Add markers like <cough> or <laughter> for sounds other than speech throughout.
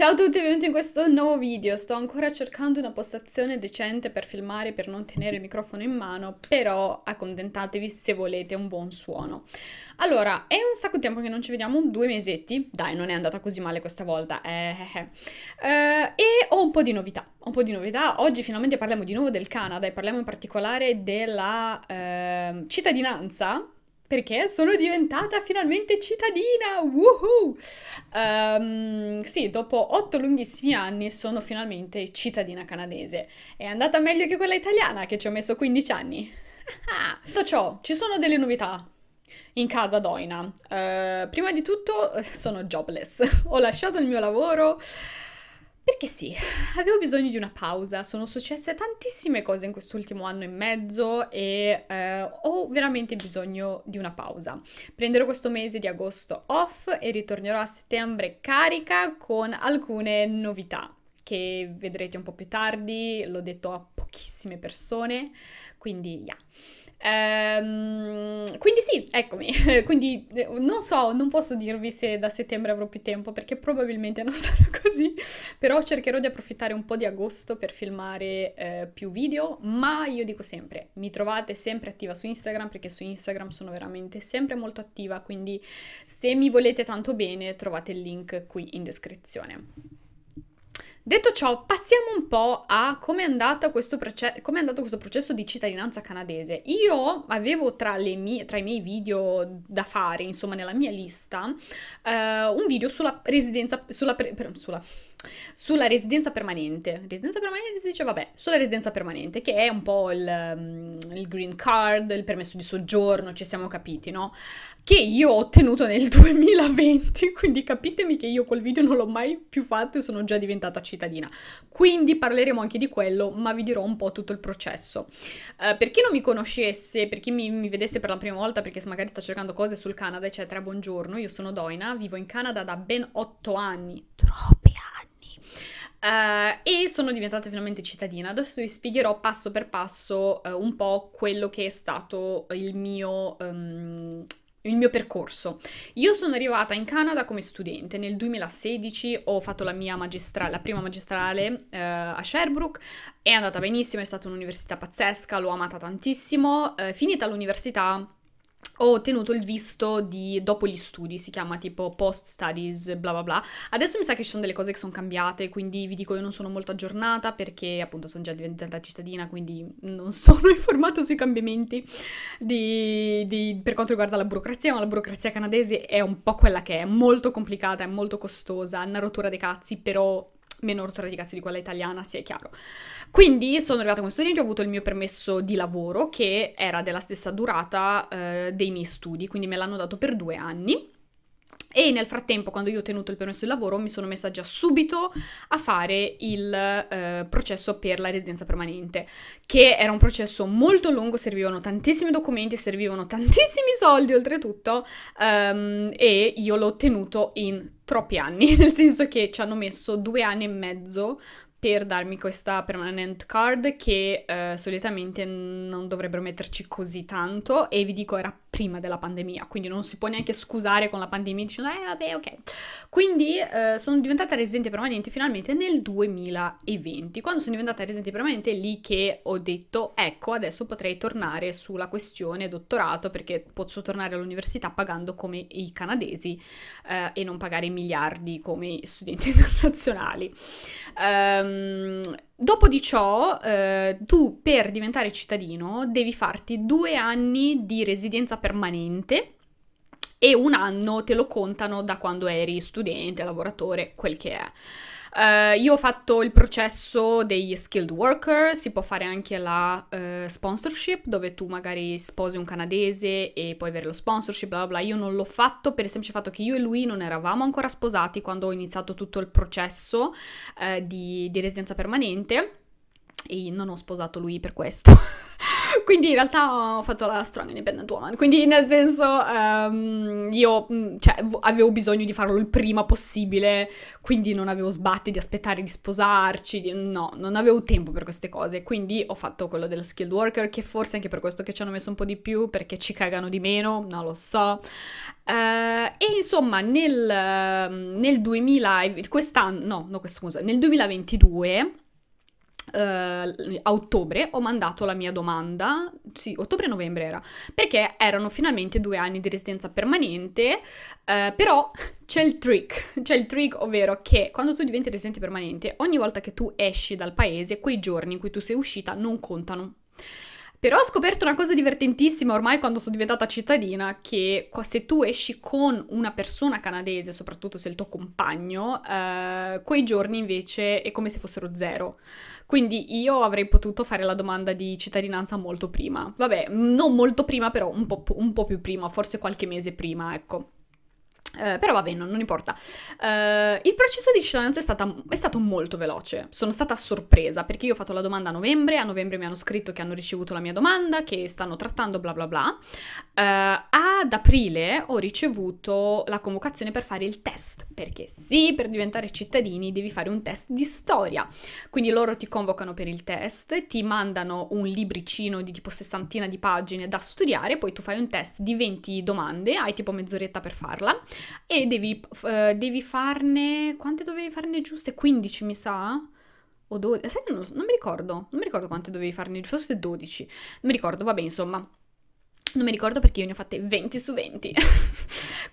Ciao a tutti e benvenuti in questo nuovo video. Sto ancora cercando una postazione decente per filmare, per non tenere il microfono in mano, però accontentatevi se volete un buon suono. Allora, è un sacco di tempo che non ci vediamo, due mesetti. Dai, non è andata così male questa volta. Eh, eh, eh. eh e ho un po' di novità. Un po' di novità. Oggi finalmente parliamo di nuovo del Canada e parliamo in particolare della ehm, cittadinanza perché sono diventata finalmente cittadina! Woohoo! Um, sì, dopo otto lunghissimi anni sono finalmente cittadina canadese. È andata meglio che quella italiana che ci ho messo 15 anni. Tutto <laughs> ciò, ci sono delle novità in casa Doina. Uh, prima di tutto eh, sono jobless, ho lasciato il mio lavoro perché sì, <laughs> avevo bisogno di una pausa, sono successe tantissime cose in quest'ultimo anno e mezzo e eh, ho veramente bisogno di una pausa. Prenderò questo mese di agosto off e ritornerò a settembre carica con alcune novità che vedrete un po' più tardi, l'ho detto a pochissime persone, quindi yeah. Ehm, quindi sì, eccomi, <laughs> quindi eh, non so, non posso dirvi se da settembre avrò più tempo perché probabilmente non <laughs> sarà così, però cercherò di approfittare un po' di agosto per filmare eh, più video, ma io dico sempre, mi trovate sempre attiva su Instagram perché su Instagram sono veramente sempre molto attiva, quindi se mi volete tanto bene trovate il link qui in descrizione. Detto ciò, passiamo un po' a come è, andato questo, proce- andato questo processo di cittadinanza canadese. Io avevo tra, mie- tra, i miei video da fare, insomma, nella mia lista, eh, un video sulla residenza, sulla, pre- sulla sulla residenza permanente. Residenza permanente si dice, vabbè, sulla residenza permanente, che è un po' il, mm, il, green card, il permesso di soggiorno, ci siamo capiti, no? Che io ho ottenuto nel 2020, <laughs> quindi capitemi che io quel video non l'ho mai più fatto e sono già diventata cittadina. Quindi parleremo anche di quello, ma vi dirò un po' tutto il processo. Uh, per chi non mi conoscesse, per chi mi, mi vedesse per la prima volta, perché magari sta cercando cose sul Canada, eccetera, buongiorno, io sono Doina, vivo in Canada da ben 8 anni. Troppo! Uh, e sono diventata finalmente cittadina. Adesso vi spiegherò passo per passo uh, un po' quello che è stato il mio, um, il mio percorso. Io sono arrivata in Canada come studente nel 2016, ho fatto la mia magistrale, la prima magistrale uh, a Sherbrooke, è andata benissimo, è stata un'università pazzesca, l'ho amata tantissimo. finita l'università ho ottenuto il visto di dopo gli studi, si chiama tipo post studies, bla bla bla. Adesso mi sa che ci sono delle cose che sono cambiate, quindi vi dico io non sono molto aggiornata perché appunto sono già diventata cittadina, quindi non <laughs> sono informata sui cambiamenti di, di, per quanto riguarda la burocrazia, ma la burocrazia canadese è un po' quella che è, molto complicata, è molto costosa, è una rottura dei cazzi, però meno rottura di cazzo di quella italiana, sia sì, chiaro. Quindi sono arrivata con studenti, ho avuto il mio permesso di lavoro che era della stessa durata eh, dei miei studi, quindi me l'hanno dato per due anni. E nel frattempo, quando io ho tenuto il permesso di lavoro, mi sono messa già subito a fare il eh, processo per la residenza permanente, che era un processo molto lungo, servivano tantissimi documenti, servivano tantissimi soldi oltretutto, um, e io l'ho ottenuto in troppi anni, <laughs> nel senso che ci hanno messo due anni e mezzo per darmi questa permanent card che eh, solitamente non dovrebbero metterci così tanto e vi dico era prima della pandemia, quindi non si può neanche scusare con la pandemia dicendo eh vabbè ok. Quindi eh, sono diventata residente permanente finalmente nel 2020. Quando sono diventata residente permanente è lì che ho detto ecco adesso potrei tornare sulla questione dottorato perché posso tornare all'università pagando come i canadesi eh, e non pagare miliardi come i studenti <laughs> internazionali. Um, Dopo di ciò, eh, tu per diventare cittadino devi farti due anni di residenza permanente e un anno te lo contano da quando eri studente, lavoratore, quel che è. Uh, io ho fatto il processo degli skilled worker, si può fare anche la uh, sponsorship dove tu magari sposi un canadese e puoi avere lo sponsorship, bla bla. Io non l'ho fatto per il semplice fatto che io e lui non eravamo ancora sposati quando ho iniziato tutto il processo uh, di, di residenza permanente e non ho sposato lui per questo. <laughs> <laughs> Quindi in realtà ho fatto la strana in Woman. Quindi nel senso um, io mm, cioè, avevo bisogno di farlo il prima possibile, quindi non avevo sbatti di aspettare di sposarci, di... no, non avevo tempo per queste cose. Quindi ho fatto quello del skilled worker, che forse anche per questo che ci hanno messo un po' di più, perché ci cagano di meno, non lo so. Uh, e insomma nel, mm, nel 2000, quest'anno, no, no, scusa, nel 2022 Uh, a ottobre ho mandato la mia domanda, sì, ottobre-novembre era, perché erano finalmente due anni di residenza permanente, uh, però c'è il trick, <laughs> c'è il trick ovvero che quando tu diventi residente permanente, ogni volta che tu esci dal paese, quei giorni in cui tu sei uscita non contano. Però ho scoperto una cosa divertentissima ormai quando sono diventata cittadina, che se tu esci con una persona canadese, soprattutto se è il tuo compagno, eh, quei giorni invece è come se fossero zero. Quindi io avrei potuto fare la domanda di cittadinanza molto prima. Vabbè, non molto prima, però un po', un po più prima, forse qualche mese prima, ecco. Eh, però va bene, non, non importa. Uh, il processo di cittadinanza è, stata, è, stato molto veloce. Sono stata sorpresa perché io ho fatto la domanda a novembre. A novembre mi hanno scritto che hanno ricevuto la mia domanda, che stanno trattando bla bla bla. Uh, ad aprile ho ricevuto la convocazione per fare il test. Perché sì, per diventare cittadini devi fare un test di storia. Quindi loro ti convocano per il test, ti mandano un libricino di tipo sessantina di pagine da studiare, poi tu fai un test di 20 domande, hai tipo mezz'oretta per farla e devi, uh, devi farne, quante dovevi farne giuste? 15 mi sa? O 12? Eh, sai, non, non mi ricordo, non mi ricordo quante dovevi farne giuste, forse 12, non mi ricordo, vabbè insomma. Non mi ricordo perché io ne ho fatte 20 su 20. <laughs>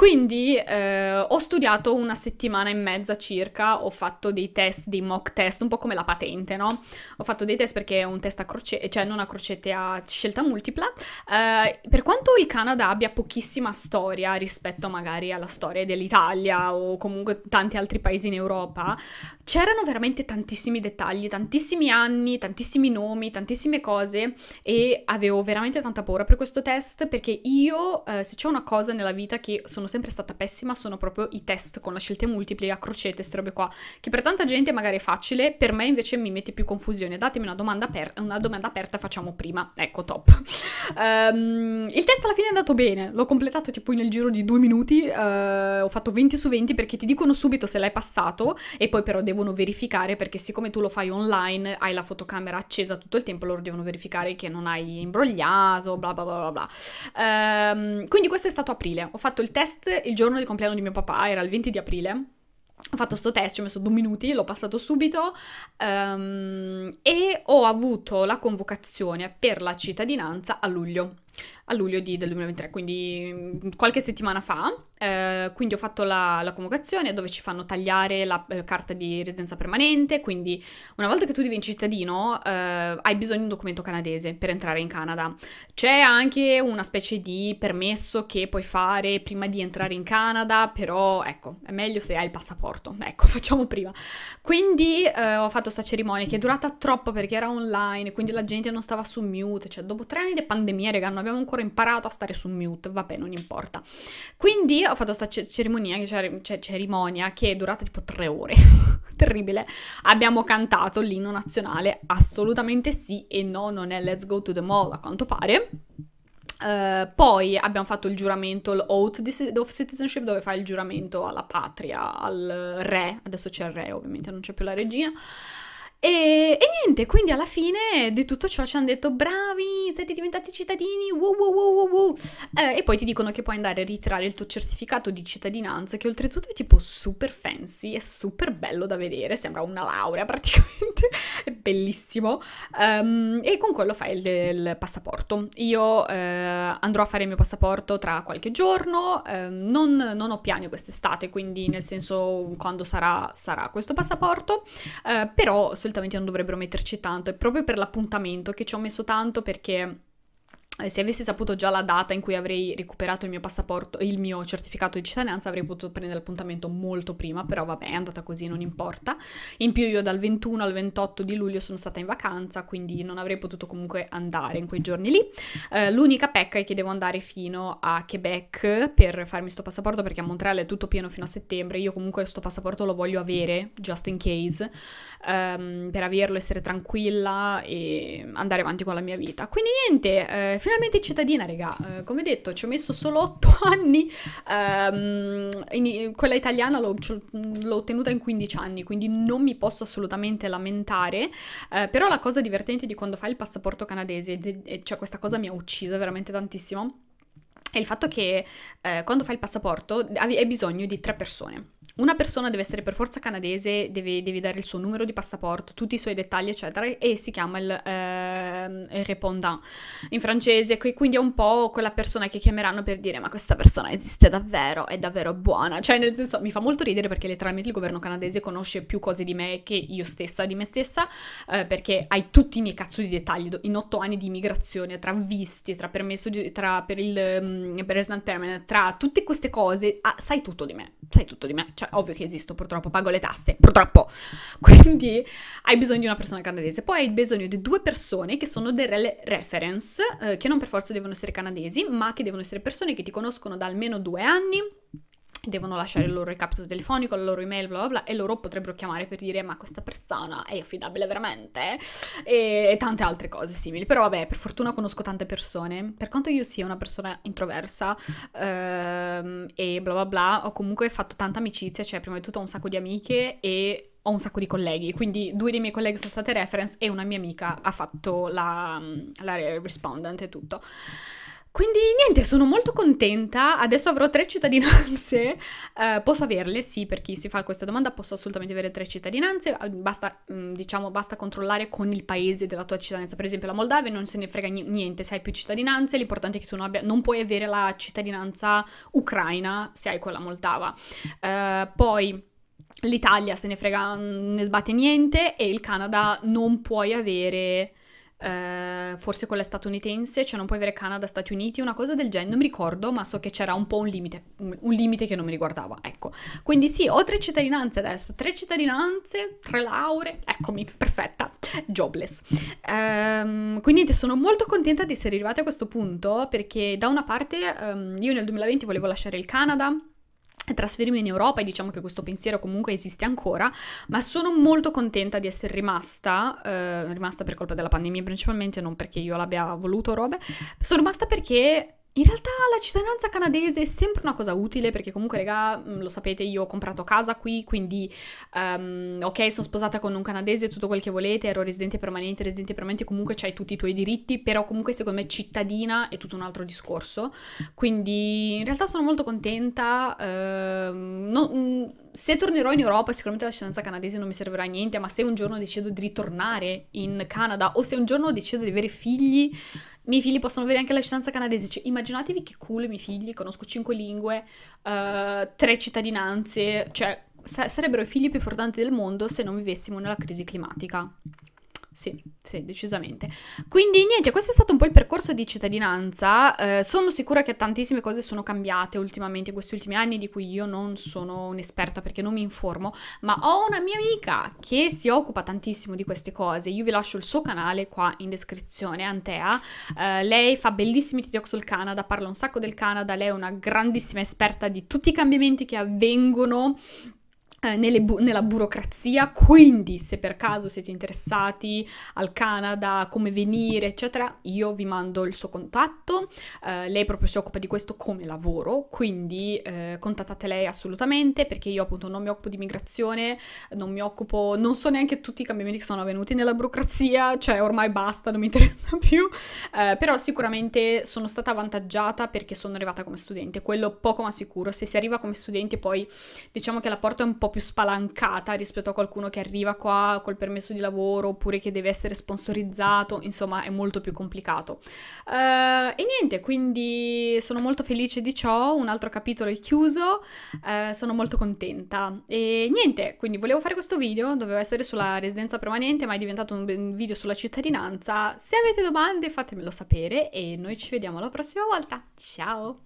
Quindi eh, ho studiato una settimana e mezza circa, ho fatto dei test, dei mock test, un po' come la patente, no? Ho fatto dei test perché è un test a crocette, cioè non a crocette, a scelta multipla. Eh, per quanto il Canada abbia pochissima storia rispetto magari alla storia dell'Italia o comunque tanti altri paesi in Europa, c'erano veramente tantissimi dettagli, tantissimi anni, tantissimi nomi, tantissime cose e avevo veramente tanta paura per questo test perché io, eh, se c'è una cosa nella vita che sono sempre stata pessima sono proprio i test con la scelta multipli, a crocette, queste robe qua, che per tanta gente magari è facile, per me invece mi mette più confusione. Datemi una domanda, per- una domanda aperta, facciamo prima. Ecco, top. um, <laughs> il test alla fine è andato bene, l'ho completato tipo nel giro di due minuti, uh, ho fatto 20 su 20 perché ti dicono subito se l'hai passato e poi però devono verificare perché siccome tu lo fai online, hai la fotocamera accesa tutto il tempo, loro devono verificare che non hai imbrogliato, bla bla bla bla. bla. Um, quindi questo è stato aprile, ho fatto il test test il giorno del compleanno di mio papà, era il 20 di aprile. Ho fatto sto test, ci ho messo due minuti, l'ho passato subito um, e ho avuto la convocazione per la cittadinanza a luglio a luglio di, del 2023, quindi mm, qualche settimana fa. Eh, quindi ho fatto la, la, convocazione dove ci fanno tagliare la eh, carta di residenza permanente, quindi una volta che tu diventi cittadino eh, hai bisogno di un documento canadese per entrare in Canada. C'è anche una specie di permesso che puoi fare prima di entrare in Canada, però ecco, è meglio se hai il passaporto, <laughs> ecco, facciamo prima. Quindi eh, ho fatto questa cerimonia che è durata troppo perché era online, quindi la gente non stava su mute, cioè dopo tre anni di pandemia, raga, non abbiamo ancora ancora imparato a stare su mute, vabbè, non importa. Quindi ho fatto questa cerimonia, cioè, cioè, cerimonia che è durata tipo tre ore, <laughs> terribile. Abbiamo cantato l'inno nazionale, assolutamente sì, e no, non è Let's Go to the Mall a quanto pare. Uh, poi abbiamo fatto il giuramento, l'oath of citizenship, dove fa il giuramento alla patria, al re, adesso c'è il re ovviamente, non c'è più la regina. E, e, niente, quindi alla fine di tutto ciò ci hanno detto bravi, siete diventati cittadini, wow wow wow wow, wow. Eh, e poi ti dicono che puoi andare a ritrarre il tuo certificato di cittadinanza che oltretutto è tipo super fancy, è super bello da vedere, sembra una laurea <laughs> praticamente, è bellissimo um, e con quello fai il, il passaporto. Io eh, andrò a fare il mio passaporto tra qualche giorno, eh, non, non, ho piani quest'estate, quindi nel senso quando sarà, sarà questo passaporto, eh, però se assolutamente non dovrebbero metterci tanto. È proprio per l'appuntamento che ci ho messo tanto perché eh, se avessi saputo già la data in cui avrei recuperato il mio passaporto, il mio certificato di cittadinanza, avrei potuto prendere l'appuntamento molto prima, però vabbè, è andata così, non importa. In più io dal 21 al 28 di luglio sono stata in vacanza, quindi non avrei potuto comunque andare in quei giorni lì. Eh, l'unica pecca è che devo andare fino a Quebec per farmi sto passaporto, perché a Montreal è tutto pieno fino a settembre, io comunque sto passaporto lo voglio avere, just in case, ehm, per averlo, essere tranquilla e andare avanti con la mia vita. Quindi niente, eh, Finalmente cittadina, regà, eh, come detto, ci ho messo solo 8 <laughs> anni, ehm, in, quella italiana l'ho, l'ho, ottenuta in 15 anni, quindi non mi posso assolutamente lamentare, eh, però la cosa divertente di quando fai il passaporto canadese, de- cioè questa cosa mi ha ucciso veramente tantissimo, è il fatto che eh, quando fai il passaporto hai bisogno di tre persone. Una persona deve essere per forza canadese, deve, deve dare il suo numero di passaporto, tutti i suoi dettagli, eccetera, e si chiama il, eh, il répondant in francese, quindi è un po' quella persona che chiameranno per dire ma questa persona esiste davvero, è davvero buona. Cioè, nel senso, mi fa molto ridere perché letteralmente il governo canadese conosce più cose di me che io stessa, di me stessa, eh, perché hai tutti i miei cazzo di dettagli in otto anni di immigrazione, tra visti, tra permesso, di, tra per il ehm, um, per Resident Permanent, tra tutte queste cose, ah, sai tutto di me, sai tutto di me, cioè ovvio che esisto, purtroppo pago le tasse, purtroppo, <laughs> quindi hai bisogno di una persona canadese, poi hai bisogno di due persone che sono delle reference, eh, che non per forza devono essere canadesi, ma che devono essere persone che ti conoscono da almeno due anni, devono lasciare il loro recapito telefonico, la loro email, bla bla bla, e loro potrebbero chiamare per dire ma questa persona è affidabile veramente e, tante altre cose simili. Però vabbè, per fortuna conosco tante persone, per quanto io sia una persona introversa ehm, e bla bla bla, ho comunque fatto tanta amicizia, cioè prima di tutto ho un sacco di amiche e ho un sacco di colleghi, quindi due dei miei colleghi sono state reference e una mia amica ha fatto la, la respondent e tutto. Quindi niente, sono molto contenta, adesso avrò tre cittadinanze, <laughs> eh, posso averle, sì, per chi si fa questa domanda posso assolutamente avere tre cittadinanze, eh, basta, mm, diciamo, basta controllare con il paese della tua cittadinanza, per esempio la Moldavia non se ne frega niente, se hai più cittadinanze l'importante è che tu non, abbia, non puoi avere la cittadinanza ucraina se hai quella moldava. Eh, poi... L'Italia se ne frega, mm, ne sbatte niente e il Canada non puoi avere eh, forse quella statunitense, cioè non puoi avere Canada, Stati Uniti, una cosa del genere, non mi ricordo, ma so che c'era un po' un limite, un limite che non mi riguardava, ecco. Quindi sì, ho tre cittadinanze adesso, tre cittadinanze, tre lauree, eccomi, perfetta, jobless. Um, quindi sono molto contenta di essere arrivata a questo punto perché da una parte um, io nel 2020 volevo lasciare il Canada, trasferirmi in Europa e diciamo che questo pensiero comunque esiste ancora, ma sono molto contenta di essere rimasta, eh, rimasta per colpa della pandemia principalmente, non perché io l'abbia voluto robe, sono rimasta perché in realtà la cittadinanza canadese è sempre una cosa utile perché comunque, raga, mm, lo sapete, io ho comprato casa qui, quindi um, ok, sono sposata con un canadese, tutto quel che volete, ero residente permanente, residente permanente, comunque c'hai tutti i tuoi diritti, però comunque secondo me cittadina è tutto un altro discorso. Quindi in realtà sono molto contenta. Uh, ehm, non, mm, se tornerò in Europa sicuramente la cittadinanza canadese non mi servirà a niente, ma se un giorno decido di ritornare in Canada o se un giorno decido di avere figli, i miei figli possono avere anche la cittadinanza canadese. Cioè, immaginatevi che cool i miei figli, conosco cinque lingue, uh, tre cittadinanze, cioè sa- sarebbero i figli più importanti del mondo se non vivessimo nella crisi climatica sì, sì, decisamente. Quindi niente, questo è stato un po' il percorso di cittadinanza. Eh, sono sicura che tantissime cose sono cambiate ultimamente, in questi ultimi anni, di cui io non sono un'esperta perché non mi informo, ma ho una mia amica che si occupa tantissimo di queste cose. Io vi lascio il suo canale qua in descrizione, Antea. Eh, lei fa bellissimi TikTok sul Canada, parla un sacco del Canada, lei è una grandissima esperta di tutti i cambiamenti che avvengono eh, bu- nella burocrazia, quindi se per caso siete interessati al Canada, come venire, eccetera, io vi mando il suo contatto. Eh, lei proprio si occupa di questo come lavoro, quindi eh, contattate lei assolutamente perché io appunto non mi occupo di migrazione, non mi occupo, non so neanche tutti i cambiamenti che sono avvenuti nella burocrazia, cioè ormai basta, non mi interessa <laughs> più, eh, però sicuramente sono stata avvantaggiata perché sono arrivata come studente, quello poco ma sicuro, se si arriva come studente poi diciamo che la porta è un po' po' più spalancata rispetto a qualcuno che arriva qua col permesso di lavoro oppure che deve essere sponsorizzato, insomma è molto più complicato. Uh, e niente, quindi sono molto felice di ciò, un altro capitolo è chiuso, uh, sono molto contenta. E niente, quindi volevo fare questo video, doveva essere sulla residenza permanente, ma è diventato un video sulla cittadinanza. Se avete domande fatemelo sapere e noi ci vediamo la prossima volta. Ciao!